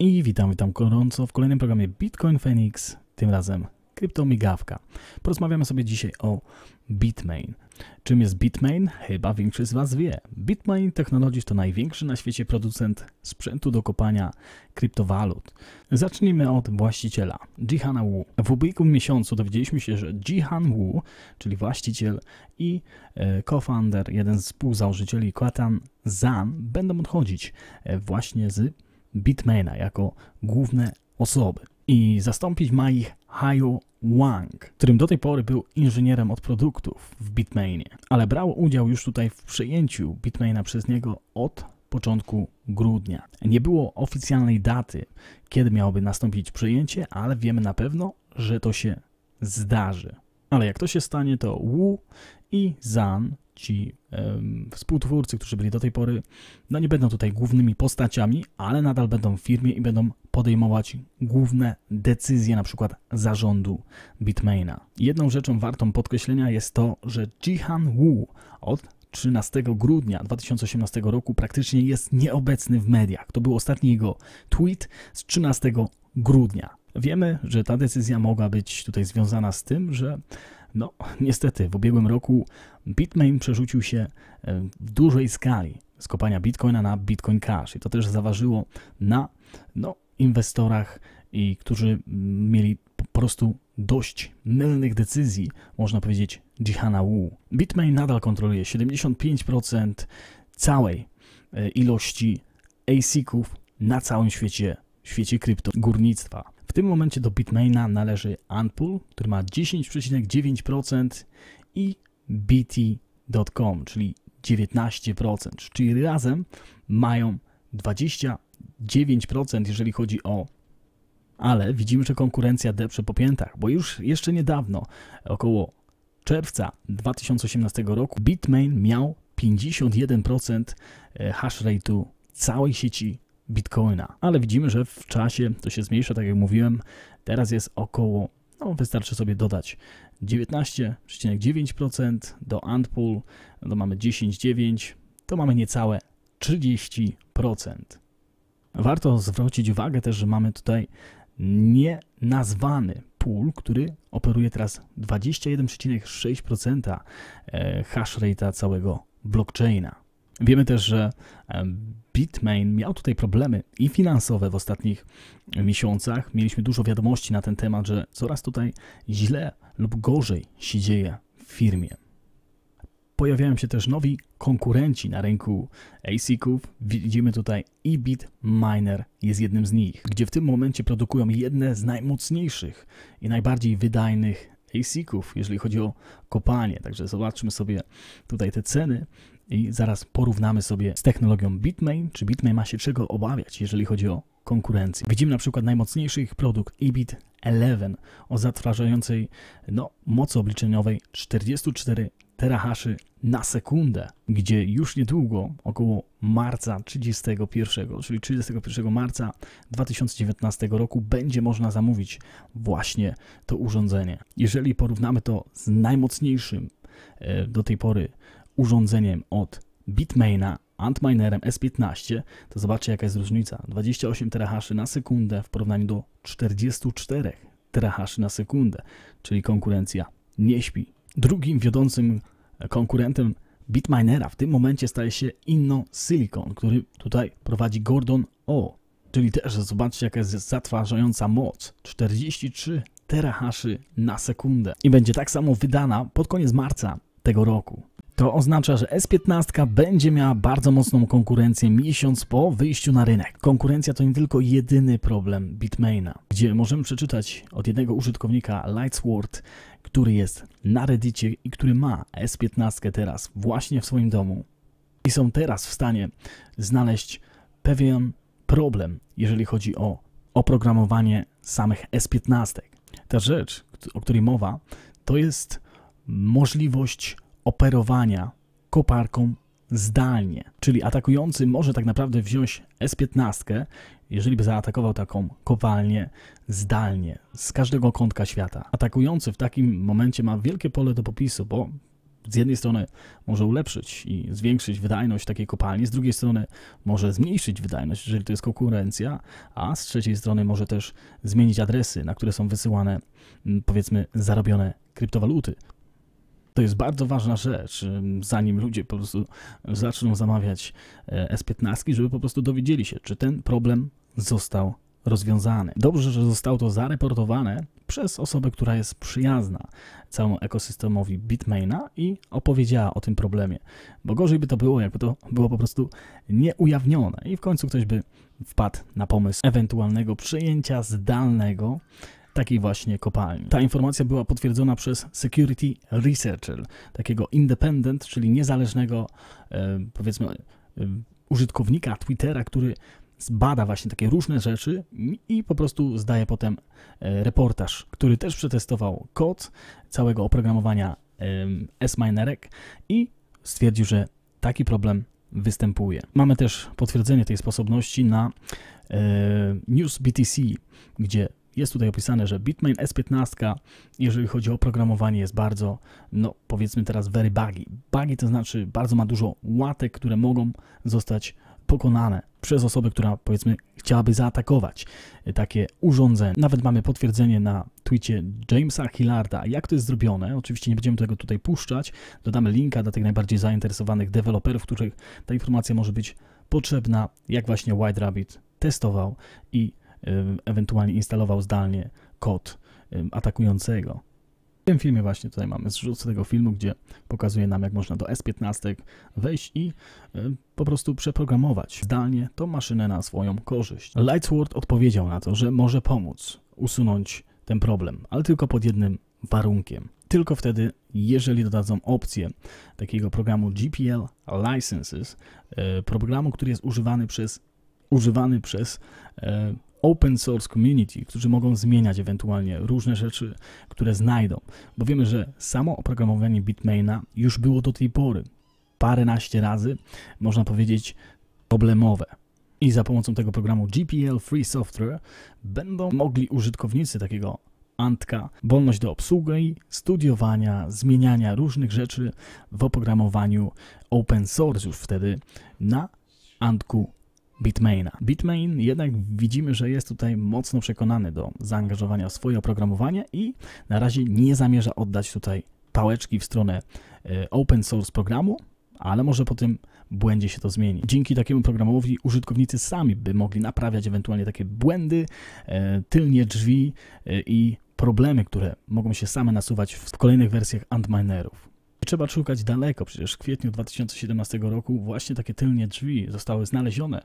i witam, witam gorąco w kolejnym programie Bitcoin Phoenix, tym razem kryptomigawka. Porozmawiamy sobie dzisiaj o Bitmain. Czym jest Bitmain? Chyba większość z Was wie. Bitmain Technologies to największy na świecie producent sprzętu do kopania kryptowalut. Zacznijmy od właściciela, Jihana Wu. W ubiegłym miesiącu dowiedzieliśmy się, że Jihan Wu, czyli właściciel i e, co-founder, jeden z współzałożycieli Kwatan Zan, będą odchodzić e, właśnie z Bitmana jako główne osoby i zastąpić ma ich Haju Wang, którym do tej pory był inżynierem od produktów w Bitmainie, ale brał udział już tutaj w przejęciu Bitmaina przez niego od początku grudnia. Nie było oficjalnej daty, kiedy miałoby nastąpić przejęcie, ale wiemy na pewno, że to się zdarzy. Ale jak to się stanie, to Wu i Zan ci um, współtwórcy, którzy byli do tej pory, no nie będą tutaj głównymi postaciami, ale nadal będą w firmie i będą podejmować główne decyzje, na przykład zarządu Bitmaina. Jedną rzeczą wartą podkreślenia jest to, że Jihan Wu od 13 grudnia 2018 roku praktycznie jest nieobecny w mediach. To był ostatni jego tweet z 13 grudnia. Wiemy, że ta decyzja mogła być tutaj związana z tym, że no, niestety, w ubiegłym roku Bitmain przerzucił się e, w dużej skali z kopania Bitcoina na Bitcoin Cash i to też zaważyło na no, inwestorach, i którzy mieli po prostu dość mylnych decyzji, można powiedzieć, Jihana Wu. Bitmain nadal kontroluje 75% całej e, ilości ASIC-ów na całym świecie, świecie krypto górnictwa tym momencie do Bitmaina należy Antpool, który ma 10,9% i BT.com, czyli 19%, czyli razem mają 29%, jeżeli chodzi o ale widzimy, że konkurencja deprze po piętach, bo już jeszcze niedawno, około czerwca 2018 roku, Bitmain miał 51% e, hash rate'u całej sieci bitcoina. Ale widzimy, że w czasie to się zmniejsza, tak jak mówiłem, teraz jest około, no wystarczy sobie dodać 19,9% do Antpool, no to mamy 10,9%, to mamy niecałe 30%. Warto zwrócić uwagę też, że mamy tutaj nienazwany pool, który operuje teraz 21,6% e, hash rate'a całego blockchaina. Wiemy też, że Bitmain miał tutaj problemy i finansowe w ostatnich miesiącach. Mieliśmy dużo wiadomości na ten temat, że coraz tutaj źle lub gorzej się dzieje w firmie. Pojawiają się też nowi konkurenci na rynku ASIC-ów. Widzimy tutaj eBit Miner jest jednym z nich, gdzie w tym momencie produkują jedne z najmocniejszych i najbardziej wydajnych ASIC-ów, jeżeli chodzi o kopanie. Także zobaczmy sobie tutaj te ceny i zaraz porównamy sobie z technologią Bitmain, czy Bitmain ma się czego obawiać, jeżeli chodzi o konkurencję. Widzimy na przykład najmocniejszy ich produkt iBit 11 o zatrważającej no, mocy obliczeniowej 44 terahaszy na sekundę, gdzie już niedługo, około marca 31, czyli 31 marca 2019 roku, będzie można zamówić właśnie to urządzenie. Jeżeli porównamy to z najmocniejszym e, do tej pory urządzeniem od Bitmaina Antminerem S15, to zobaczcie jaka jest różnica. 28 terahaszy na sekundę w porównaniu do 44 terahaszy na sekundę, czyli konkurencja nie śpi. Drugim wiodącym konkurentem Bitminera w tym momencie staje się Inno Silicon, który tutaj prowadzi Gordon O. Czyli też zobaczcie jaka jest zatwarzająca moc. 43 terahaszy na sekundę. I będzie tak samo wydana pod koniec marca tego roku. To oznacza, że S15 będzie miała bardzo mocną konkurencję miesiąc po wyjściu na rynek. Konkurencja to nie tylko jedyny problem Bitmaina, gdzie możemy przeczytać od jednego użytkownika Lightsword, który jest na Reddicie i który ma S15 teraz właśnie w swoim domu i są teraz w stanie znaleźć pewien problem, jeżeli chodzi o oprogramowanie samych S15. Ta rzecz, o której mowa, to jest możliwość operowania koparką zdalnie. Czyli atakujący może tak naprawdę wziąć S15, jeżeli by zaatakował taką kopalnię zdalnie, z każdego kątka świata. Atakujący w takim momencie ma wielkie pole do popisu, bo z jednej strony może ulepszyć i zwiększyć wydajność takiej kopalni, z drugiej strony może zmniejszyć wydajność, jeżeli to jest konkurencja, a z trzeciej strony może też zmienić adresy, na które są wysyłane mm, powiedzmy zarobione kryptowaluty. To jest bardzo ważna rzecz, mm, zanim ludzie po prostu zaczną zamawiać e, S15, żeby po prostu dowiedzieli się, czy ten problem został rozwiązany. Dobrze, że zostało to zareportowane przez osobę, która jest przyjazna całemu ekosystemowi Bitmaina i opowiedziała o tym problemie. Bo gorzej by to było, jakby to było po prostu nieujawnione i w końcu ktoś by wpadł na pomysł ewentualnego przyjęcia zdalnego takiej właśnie kopalni. Ta informacja była potwierdzona przez Security Researcher, takiego independent, czyli niezależnego, e, powiedzmy, e, użytkownika Twittera, który zbada właśnie takie różne rzeczy i po prostu zdaje potem e, reportaż, który też przetestował kod całego oprogramowania S-minerek i stwierdził, że taki problem występuje. Mamy też potwierdzenie tej sposobności na News BTC, gdzie jest tutaj opisane, że Bitmain S15, jeżeli chodzi o oprogramowanie, jest bardzo, no powiedzmy teraz, very buggy. Buggy to znaczy bardzo ma dużo łatek, które mogą zostać pokonane przez osobę, która powiedzmy chciałaby zaatakować takie urządzenie. Nawet mamy potwierdzenie na twicie Jamesa Hillarda, jak to jest zrobione. Oczywiście nie będziemy tego tutaj puszczać. Dodamy linka dla tych najbardziej zainteresowanych deweloperów, których ta informacja może być potrzebna, jak właśnie White Rabbit testował i ewentualnie instalował zdalnie kod atakującego. W tym filmie właśnie tutaj mamy zrzut tego filmu, gdzie pokazuje nam, jak można do S15 wejść i po prostu przeprogramować zdalnie tą maszynę na swoją korzyść. Lightsword odpowiedział na to, że może pomóc usunąć ten problem, ale tylko pod jednym warunkiem. Tylko wtedy, jeżeli dodadzą opcję takiego programu GPL Licenses, y, programu, który jest używany przez używany przez e, open source community, którzy mogą zmieniać ewentualnie różne rzeczy, które znajdą, bo wiemy, że samo oprogramowanie Bitmaina już było do tej pory paręnaście razy, można powiedzieć, problemowe. I za pomocą tego programu GPL Free Software będą mogli użytkownicy takiego Antka wolność do obsługi, studiowania, zmieniania różnych rzeczy w oprogramowaniu open source już wtedy na Antku Bitmaina. Bitmain jednak widzimy, że jest tutaj mocno przekonany do zaangażowania w swoje oprogramowanie i na razie nie zamierza oddać tutaj pałeczki w stronę e, open source programu, ale może po tym błędzie się to zmieni. Dzięki takiemu programowi użytkownicy sami by mogli naprawiać ewentualnie takie błędy, e, tylnie drzwi e, i problemy, które mogą się same nasuwać w kolejnych wersjach antminerów trzeba szukać daleko. Przecież w kwietniu 2017 roku właśnie takie tylnie drzwi zostały znalezione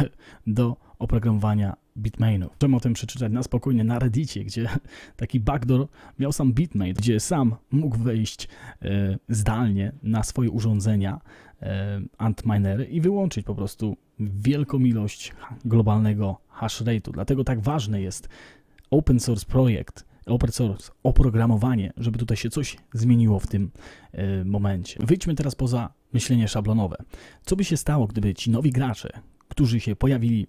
do oprogramowania Bitmainu. Możemy o tym przeczytać na spokojnie na Reddicie, gdzie taki backdoor miał sam Bitmain, gdzie sam mógł wejść e, zdalnie na swoje urządzenia e, Antminery i wyłączyć po prostu wielką ilość globalnego hash rate'u. Dlatego tak ważny jest open source projekt, oprogramowanie, żeby tutaj się coś zmieniło w tym e, momencie. Wyjdźmy teraz poza myślenie szablonowe. Co by się stało, gdyby ci nowi gracze, którzy się pojawili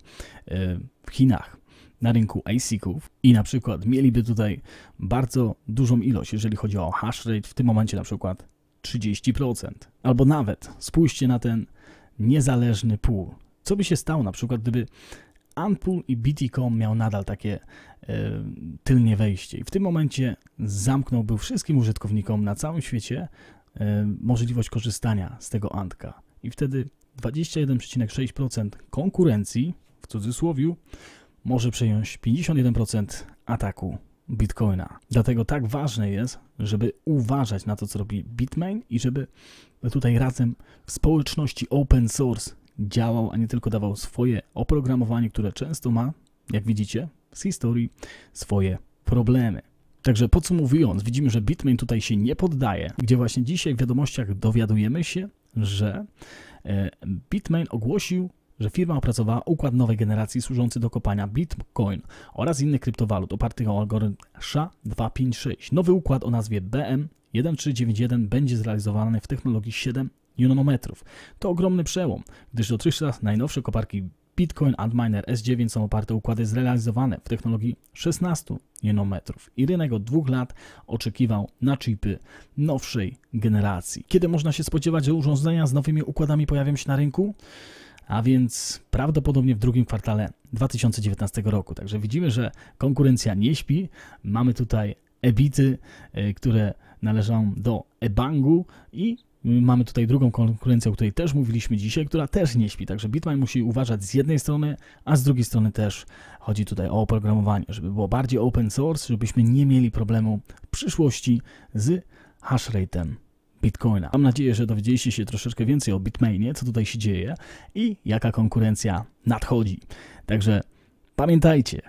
e, w Chinach, na rynku asic ów i na przykład mieliby tutaj bardzo dużą ilość, jeżeli chodzi o hash rate, w tym momencie na przykład 30%. Albo nawet spójrzcie na ten niezależny pół. Co by się stało na przykład, gdyby Anpool i BT.com miał nadal takie y, tylnie wejście i w tym momencie zamknąłby wszystkim użytkownikom na całym świecie y, możliwość korzystania z tego Antka. I wtedy 21,6% konkurencji, w cudzysłowie, może przejąć 51% ataku Bitcoina. Dlatego tak ważne jest, żeby uważać na to, co robi Bitmain i żeby tutaj razem w społeczności open source działał, a nie tylko dawał swoje oprogramowanie, które często ma, jak widzicie, z historii swoje problemy. Także podsumowując, widzimy, że Bitmain tutaj się nie poddaje, gdzie właśnie dzisiaj w wiadomościach dowiadujemy się, że e, Bitmain ogłosił, że firma opracowała układ nowej generacji służący do kopania Bitcoin oraz innych kryptowalut opartych o algorytm SHA-256. Nowy układ o nazwie BM 1391 będzie zrealizowany w technologii 7 nanometrów. To ogromny przełom, gdyż dotychczas najnowsze koparki Bitcoin Antminer S9 są oparte układy zrealizowane w technologii 16 nanometrów i rynek od dwóch lat oczekiwał na chipy nowszej generacji. Kiedy można się spodziewać, że urządzenia z nowymi układami pojawią się na rynku? a więc prawdopodobnie w drugim kwartale 2019 roku. Także widzimy, że konkurencja nie śpi. Mamy tutaj ebity, e, które należą do ebangu i Mamy tutaj drugą konkurencję, o której też mówiliśmy dzisiaj, która też nie śpi, także Bitmain musi uważać z jednej strony, a z drugiej strony też chodzi tutaj o oprogramowanie, żeby było bardziej open source, żebyśmy nie mieli problemu w przyszłości z rate'em Bitcoina. Mam nadzieję, że dowiedzieliście się troszeczkę więcej o Bitmainie, co tutaj się dzieje i jaka konkurencja nadchodzi. Także pamiętajcie,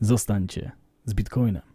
zostańcie z Bitcoinem.